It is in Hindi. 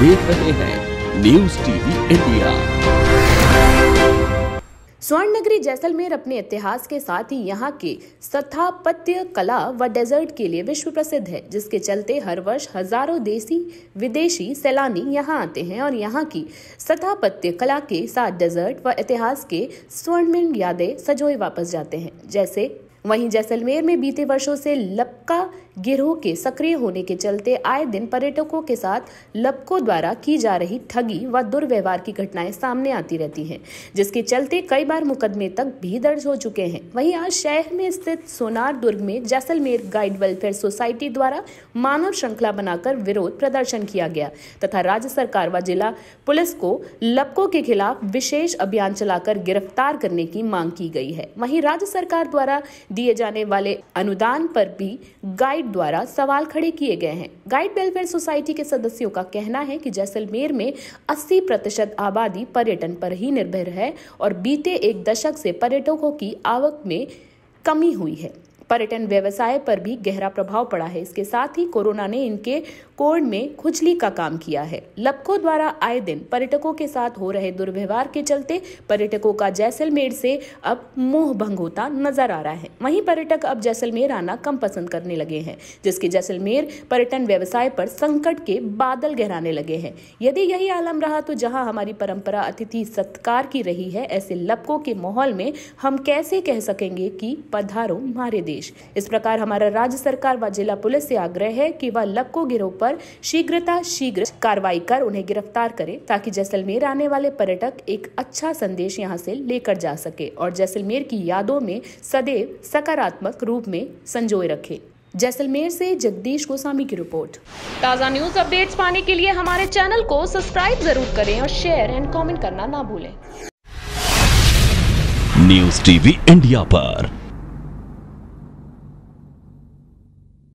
देख रहे हैं न्यूज टीवी इंडिया स्वर्ण नगरी जैसलमेर अपने इतिहास के साथ ही यहाँ के स्थापत्य कला व डेजर्ट के लिए विश्व प्रसिद्ध है जिसके चलते हर वर्ष हजारों देसी विदेशी सैलानी यहाँ आते हैं और यहाँ की स्थापत्य कला के साथ डेजर्ट व इतिहास के स्वर्णिम यादें सजोए वापस जाते हैं जैसे वहीं जैसलमेर में बीते वर्षों से लपका गिरोह के सक्रिय होने के चलते आए दिन पर्यटकों के साथ लपको द्वारा की जा रही ठगी व दुर्व्यवहार की घटनाएं सामने आती रहती हैं जिसके चलते कई बार मुकदमे तक भी दर्ज हो चुके हैं वहीं आज शहर में स्थित सोनार दुर्ग में जैसलमेर गाइड वेलफेयर सोसाइटी द्वारा मानव श्रृंखला बनाकर विरोध प्रदर्शन किया गया तथा राज्य सरकार व जिला पुलिस को लपको के खिलाफ विशेष अभियान चलाकर गिरफ्तार करने की मांग की गई है वहीं राज्य सरकार द्वारा दिए जाने वाले अनुदान पर भी गाइड द्वारा सवाल खड़े किए गए हैं गाइड वेलफेयर सोसाइटी के सदस्यों का कहना है कि जैसलमेर में 80 प्रतिशत आबादी पर्यटन पर ही निर्भर है और बीते एक दशक से पर्यटकों की आवक में कमी हुई है पर्यटन व्यवसाय पर भी गहरा प्रभाव पड़ा है इसके साथ ही कोरोना ने इनके कोण में खुजली का काम किया है लपको द्वारा आए दिन पर्यटकों के साथ हो रहे दुर्व्यवहार के चलते पर्यटकों का जैसलमेर से अब मोह भंग होता नजर आ रहा है वहीं पर्यटक अब जैसलमेर आना कम पसंद करने लगे हैं जिसके जैसलमेर पर्यटन व्यवसाय पर संकट के बादल गहराने लगे हैं यदि यही आलम रहा तो जहां हमारी परंपरा अतिथि सत्कार की रही है ऐसे लपकों के माहौल में हम कैसे कह सकेंगे कि पधारो मारे दे निर्देश इस प्रकार हमारा राज्य सरकार व जिला पुलिस से आग्रह है कि वह लक्को गिरोह पर शीघ्रता शीघ्र कार्रवाई कर उन्हें गिरफ्तार करे ताकि जैसलमेर आने वाले पर्यटक एक अच्छा संदेश यहाँ से लेकर जा सके और जैसलमेर की यादों में सदैव सकारात्मक रूप में संजोए रखे जैसलमेर से जगदीश गोस्वामी की रिपोर्ट ताज़ा न्यूज अपडेट्स पाने के लिए हमारे चैनल को सब्सक्राइब जरूर करें और शेयर एंड कमेंट करना ना भूलें न्यूज टीवी इंडिया पर